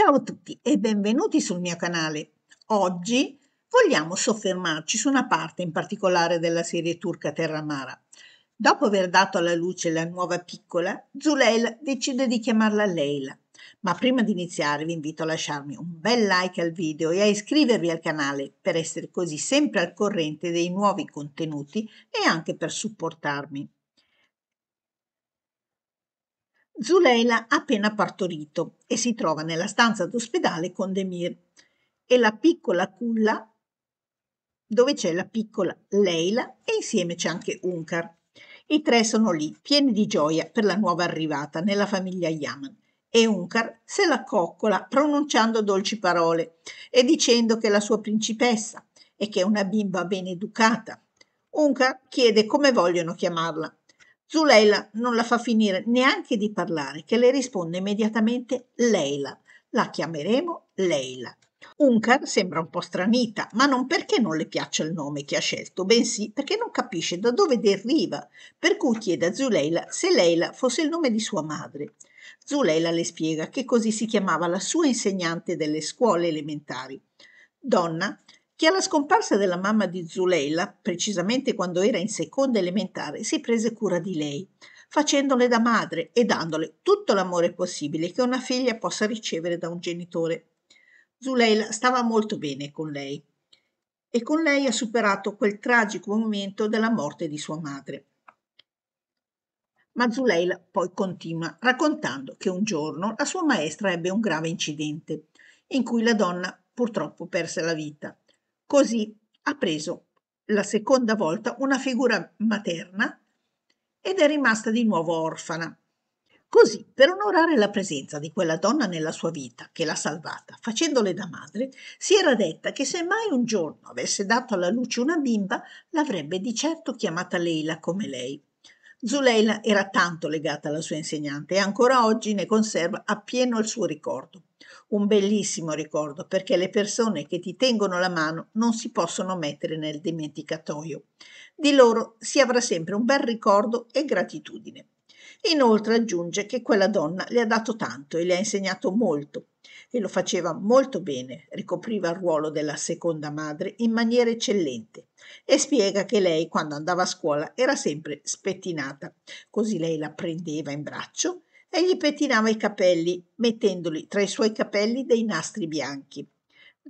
Ciao a tutti e benvenuti sul mio canale. Oggi vogliamo soffermarci su una parte in particolare della serie turca Terramara. Dopo aver dato alla luce la nuova piccola, Zuleil decide di chiamarla Leila. Ma prima di iniziare vi invito a lasciarmi un bel like al video e a iscrivervi al canale per essere così sempre al corrente dei nuovi contenuti e anche per supportarmi. Zuleila ha appena partorito e si trova nella stanza d'ospedale con Demir e la piccola culla dove c'è la piccola Leila e insieme c'è anche Unkar. I tre sono lì, pieni di gioia per la nuova arrivata nella famiglia Yaman e Unkar se la coccola pronunciando dolci parole e dicendo che è la sua principessa e che è una bimba ben educata. Unkar chiede come vogliono chiamarla Zuleila non la fa finire neanche di parlare, che le risponde immediatamente Leila. La chiameremo Leila. Uncar sembra un po' stranita, ma non perché non le piaccia il nome che ha scelto, bensì perché non capisce da dove deriva, per cui chiede a Zuleila se Leila fosse il nome di sua madre. Zuleila le spiega che così si chiamava la sua insegnante delle scuole elementari. Donna che alla scomparsa della mamma di Zuleila, precisamente quando era in seconda elementare, si prese cura di lei, facendole da madre e dandole tutto l'amore possibile che una figlia possa ricevere da un genitore. Zuleila stava molto bene con lei e con lei ha superato quel tragico momento della morte di sua madre. Ma Zuleila poi continua raccontando che un giorno la sua maestra ebbe un grave incidente in cui la donna purtroppo perse la vita Così ha preso la seconda volta una figura materna ed è rimasta di nuovo orfana. Così, per onorare la presenza di quella donna nella sua vita, che l'ha salvata, facendole da madre, si era detta che se mai un giorno avesse dato alla luce una bimba, l'avrebbe di certo chiamata Leila come lei. Zuleila era tanto legata alla sua insegnante e ancora oggi ne conserva appieno il suo ricordo. Un bellissimo ricordo perché le persone che ti tengono la mano non si possono mettere nel dimenticatoio. Di loro si avrà sempre un bel ricordo e gratitudine. Inoltre aggiunge che quella donna le ha dato tanto e le ha insegnato molto e lo faceva molto bene, ricopriva il ruolo della seconda madre in maniera eccellente e spiega che lei quando andava a scuola era sempre spettinata, così lei la prendeva in braccio e gli pettinava i capelli, mettendoli tra i suoi capelli dei nastri bianchi.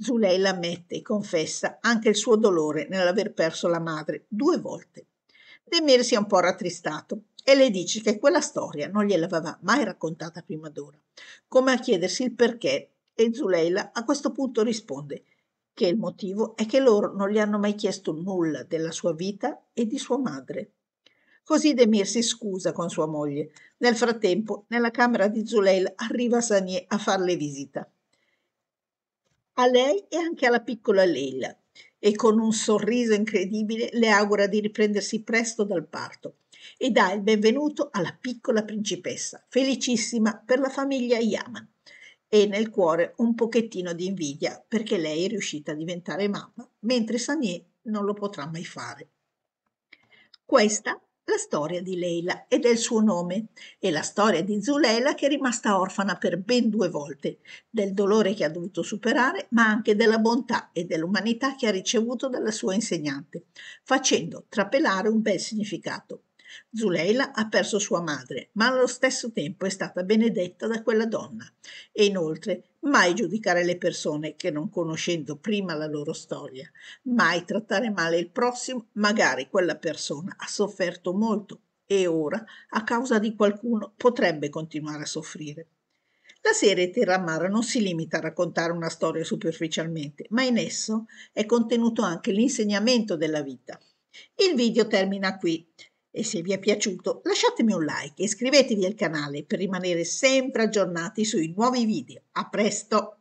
Zuleila ammette e confessa anche il suo dolore nell'aver perso la madre due volte. Demir si è un po' rattristato e le dice che quella storia non gliel'aveva mai raccontata prima d'ora, come a chiedersi il perché e Zuleila a questo punto risponde che il motivo è che loro non gli hanno mai chiesto nulla della sua vita e di sua madre. Così Demir si scusa con sua moglie. Nel frattempo, nella camera di Zuleil arriva Sanie a farle visita. A lei e anche alla piccola Leila, e con un sorriso incredibile le augura di riprendersi presto dal parto e dà il benvenuto alla piccola principessa, felicissima per la famiglia Yaman e nel cuore un pochettino di invidia perché lei è riuscita a diventare mamma, mentre Sanie non lo potrà mai fare. Questa la storia di Leila e del suo nome, e la storia di Zuleila che è rimasta orfana per ben due volte, del dolore che ha dovuto superare, ma anche della bontà e dell'umanità che ha ricevuto dalla sua insegnante, facendo trapelare un bel significato. Zuleila ha perso sua madre, ma allo stesso tempo è stata benedetta da quella donna. E inoltre, mai giudicare le persone che non conoscendo prima la loro storia, mai trattare male il prossimo, magari quella persona ha sofferto molto e ora, a causa di qualcuno, potrebbe continuare a soffrire. La serie Terramara non si limita a raccontare una storia superficialmente, ma in esso è contenuto anche l'insegnamento della vita. Il video termina qui. E se vi è piaciuto lasciatemi un like e iscrivetevi al canale per rimanere sempre aggiornati sui nuovi video. A presto!